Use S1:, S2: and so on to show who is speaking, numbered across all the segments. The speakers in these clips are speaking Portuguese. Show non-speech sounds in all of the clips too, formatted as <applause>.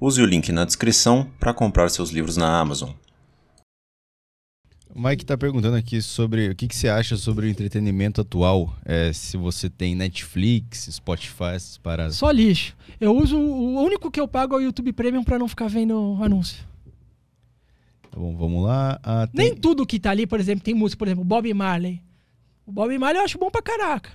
S1: Use o link na descrição para comprar seus livros na Amazon. O Mike está perguntando aqui sobre o que, que, você acha sobre o entretenimento atual. É, se você tem Netflix, Spotify, essas paradas. Só
S2: lixo. Eu uso. O único que eu pago é o YouTube Premium para não ficar vendo anúncio.
S1: Tá bom, vamos lá. Ah, tem... Nem
S2: tudo que tá ali, por exemplo, tem música. Por exemplo, Bob Marley. O Bob Marley eu acho bom pra caraca.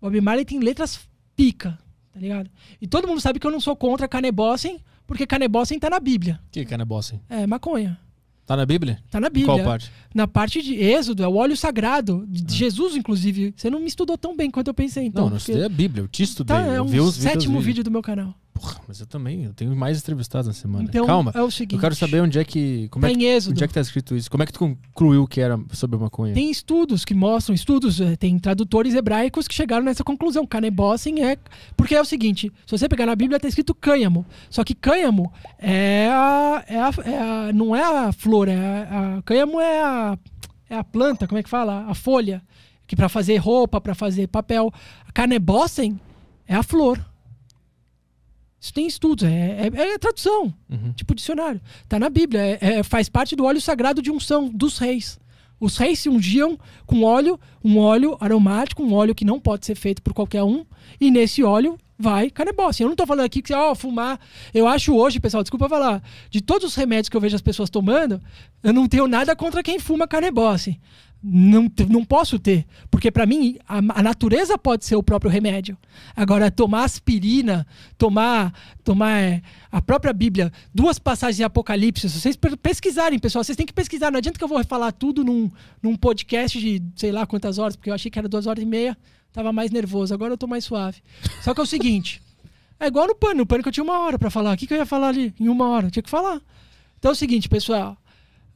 S2: O Bob Marley tem letras pica, tá ligado? E todo mundo sabe que eu não sou contra a Bossen porque canebossem tá na Bíblia. O que é canebossem? É, maconha. Tá
S1: na Bíblia? Tá na Bíblia. Em qual parte?
S2: Na parte de Êxodo, é o óleo sagrado. De ah. Jesus, inclusive. Você não me estudou tão bem quanto eu pensei, então. Não, não estudei a Bíblia, eu te tá, estudei. Tá, é um sétimo vídeo do meu canal. Porra, mas eu também, eu tenho mais entrevistados na semana. Então, Calma. É o seguinte, eu quero saber onde é que. Como é que, êxodo. Onde é que tá escrito isso? Como é que tu concluiu que era sobre a maconha? Tem estudos que mostram, estudos, eh, tem tradutores hebraicos que chegaram nessa conclusão. Canebossem é. Porque é o seguinte, se você pegar na Bíblia, tá escrito cânhamo. Só que cânhamo é a. É a, é a não é a flor, é a, a, cânhamo é a. É a planta, como é que fala? A folha. Que para fazer roupa, para fazer papel. A canebossem é a flor. Isso tem estudos, é, é, é tradução, uhum. tipo dicionário. Tá na Bíblia, é, é, faz parte do óleo sagrado de unção dos reis. Os reis se ungiam com óleo, um óleo aromático, um óleo que não pode ser feito por qualquer um. E nesse óleo vai canebosse. Eu não tô falando aqui que, ó, oh, fumar. Eu acho hoje, pessoal, desculpa falar, de todos os remédios que eu vejo as pessoas tomando, eu não tenho nada contra quem fuma canebosse não, não posso ter. Porque para mim, a, a, natureza pode ser o próprio remédio. Agora, tomar aspirina, tomar, tomar é, a própria Bíblia, duas passagens de Apocalipse, se vocês pesquisarem, pessoal, vocês têm que pesquisar. Não adianta que eu vou falar tudo num, num podcast de sei lá quantas horas, porque eu achei que era duas horas e meia, tava mais nervoso, agora eu tô mais suave. Só que é o seguinte. É igual no pânico. No pânico eu tinha uma hora para falar. O que, que eu ia falar ali? Em uma hora. Eu tinha que falar. Então é o seguinte, pessoal.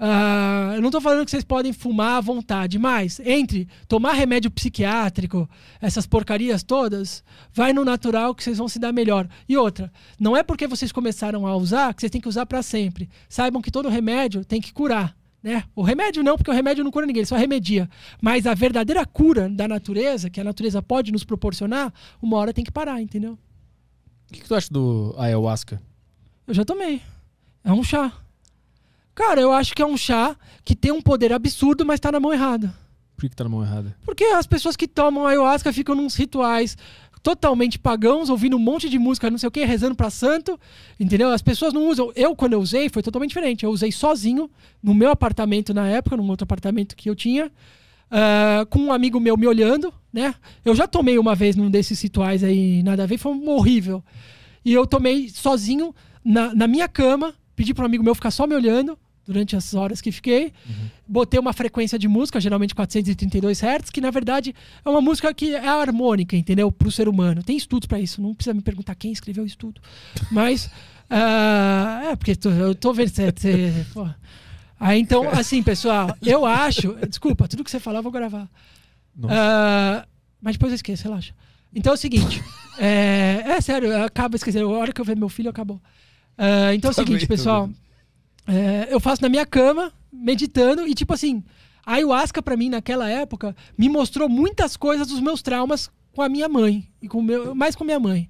S2: Uh, eu não estou falando que vocês podem fumar à vontade, mas entre tomar remédio psiquiátrico, essas porcarias todas, vai no natural que vocês vão se dar melhor. E outra, não é porque vocês começaram a usar que vocês têm que usar para sempre. Saibam que todo remédio tem que curar. Né? O remédio não, porque o remédio não cura ninguém, só remedia. Mas a verdadeira cura da natureza, que a natureza pode nos proporcionar, uma hora tem que parar, entendeu? O que, que tu acha do ayahuasca? Eu já tomei. É um chá. Cara, eu acho que é um chá que tem um poder absurdo, mas tá na mão errada. Por que, tá na mão errada? Porque as pessoas que tomam ayahuasca ficam nos rituais totalmente pagãos, ouvindo um monte de música, não sei o que, rezando para santo, entendeu? As pessoas não usam. Eu, quando eu usei, foi totalmente diferente. Eu usei sozinho, no meu apartamento na época, num outro apartamento que eu tinha, uh, com um amigo meu me olhando, né? Eu já tomei uma vez num desses rituais aí, nada a ver, foi horrível. E eu tomei sozinho na, na minha cama, pedi para um amigo meu ficar só me olhando durante as horas que fiquei. Uhum. Botei uma frequência de música, geralmente 432 Hz, que na verdade é uma música que é harmônica, entendeu? Para o ser humano. Tem estudos para isso, não precisa me perguntar quem escreveu o estudo. <laughs> Mas. uh, é, porque tô, eu tô vendo. Cê, cê, Aí então, <laughs> assim, pessoal, eu acho. Desculpa, tudo que você falar eu vou gravar. Uh, mas depois eu esqueço, relaxa. Então é o seguinte. <laughs> é, é sério, acaba esquecendo. A hora que eu ver meu filho, acabou. Uh, então é o tá seguinte, pessoal. É, eu faço na minha cama, meditando, e tipo assim, a ayahuasca para mim naquela época me mostrou muitas coisas dos meus traumas com a minha mãe, e com meu, mais com minha mãe.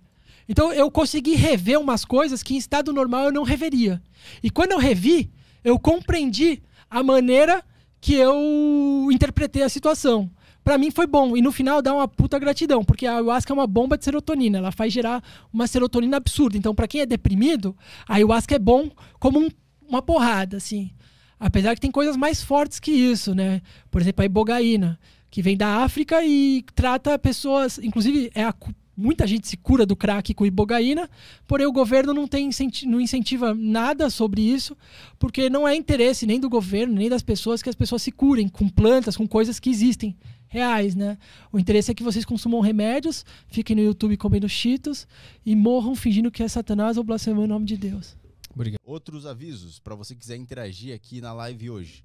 S2: Então eu consegui rever umas coisas que em estado normal eu não reveria. E quando eu revi, eu compreendi a maneira que eu interpretei a situação para mim foi bom. E no final dá uma puta gratidão, porque a ayahuasca é uma bomba de serotonina. Ela faz gerar uma serotonina absurda. Então, para quem é deprimido, a ayahuasca é bom como um, uma porrada, assim. Apesar que tem coisas mais fortes que isso, né? Por exemplo, a ibogaína, que vem da África e trata pessoas. Inclusive, é a Muita gente se cura do crack com ibogaína, porém o governo não, tem não incentiva nada sobre isso, porque não é interesse nem do governo, nem das pessoas que as pessoas se curem com plantas, com coisas que existem reais, né? O interesse é que vocês consumam remédios, fiquem no YouTube comendo cheetos e morram fingindo que é Satanás ou blasfemando o nome de Deus.
S1: Obrigado. Outros avisos para você quiser interagir aqui na live hoje.